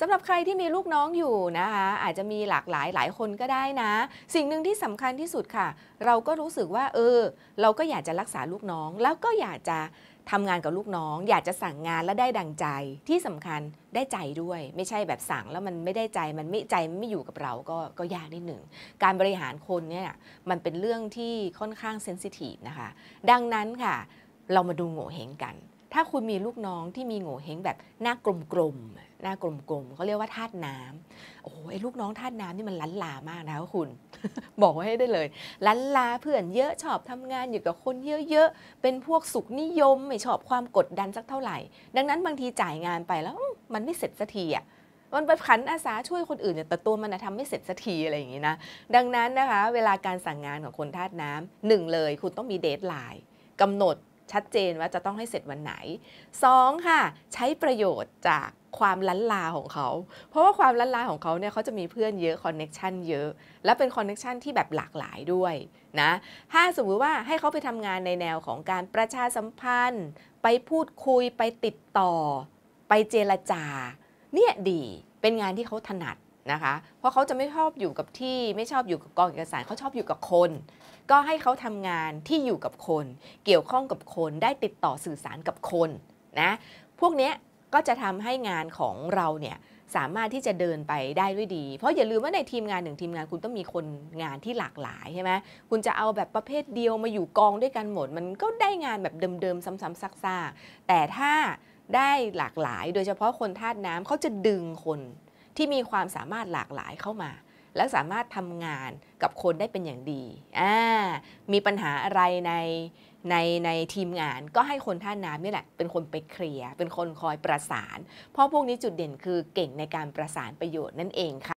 สำหรับใครที่มีลูกน้องอยู่นะคะอาจจะมีหลากหลายหลายคนก็ได้นะ สิ่งหนึ่งที่สำคัญที่สุดค่ะ เราก็รู้สึกว่าเออเราก็อยากจะรักษาลูกน้องแล้วก็อยากจะทำงานกับลูกน้อง อยากจะสั่งงานและได้ดังใจที่สำคัญได้ใจด้วย ไม่ใช่แบบสั่งแล้วมันไม่ได้ใจ มันไม่ใจไม่อยู่กับเราก็ก็ยากนิดหนึ่งการบริหารคนเนี่ยมันเป็นเรื่องที่ค่อนข้างเซนซิทีฟนะคะดังนั้นค่ะ เรามาดูโง่เหงกันถ้าคุณมีลูกน้องที่มีโง่เฮงแบบ หน้ากลมๆหน้ากลมๆเขาเรียกว่าธาตุน้ำโอ้ไอ้ลูกน้องธาตุน้ำนี่มันลันลามากนะคุณ บอกให้ได้เลยลันลาเพื่อนเยอะชอบทำงานอยู่กับคนเยอะๆเป็นพวกสุขนิยมไม่ชอบความกดดันสักเท่าไหร่ ดังนั้นบางทีจ่ายงานไปแล้วมันไม่เสร็จสักทีอะมันไปขันอาสาช่วยคนอื่นแต่ตัวมันทำไม่เสร็จสักทีอะไรอย่างนี้นะดังนั้นนะคะ เวลาการสั่งงานของคนธาตุน้ำหนึ่งเลย คุณต้องมีเดทไลน์กำหนดชัดเจนว่าจะต้องให้เสร็จวันไหน 2. ค่ะ ใช้ประโยชน์จากความล้นลาของเขา เพราะว่าความล้นลาของเขาเนี่ย เขาจะมีเพื่อนเยอะคอนเน็ชันเยอะ และเป็นคอนเน็ชันที่แบบหลากหลายด้วยนะถ้าสมมติว่าให้เขาไปทำงานในแนวของการประชาสัมพันธ์ ไปพูดคุยไปติดต่อ ไปเจรจา เนี่ยดีเป็นงานที่เขาถนัดนะคะ เพราะเขาจะไม่ชอบอยู่กับที่ไม่ชอบอยู่กับกองเอกสารเขาชอบอยู่กับคน ก็ให้เขาทำงานที่อยู่กับคน เกี่ยวข้องกับคนได้ติดต่อสื่อสารกับคนนะพวกนี้ก็จะทำให้งานของเราเนี่ยสามารถที่จะเดินไปได้ด้วยดี เพราะอย่าลืมว่าในทีมงานหนึ่งทีมงานคุณต้องมีคนงานที่หลากหลายใช่ไหมคุณจะเอาแบบประเภทเดียวมาอยู่กองด้วยกันหมด มันก็ได้งานแบบเดิมๆซ้ำๆซักๆ แต่ถ้าได้หลากหลาย โดยเฉพาะคนธาตุน้ำเขาจะดึงคนที่มีความสามารถหลากหลายเข้ามา และสามารถทำงานกับคนได้เป็นอย่างดี อ่า มีปัญหาอะไรในในในทีมงาน ก็ให้คนท่าน้ำนี่แหละ เป็นคนไปเคลียร์ เป็นคนคอยประสาน เพราะพวกนี้จุดเด่นคือเก่งในการประสานประโยชน์นั่นเองค่ะ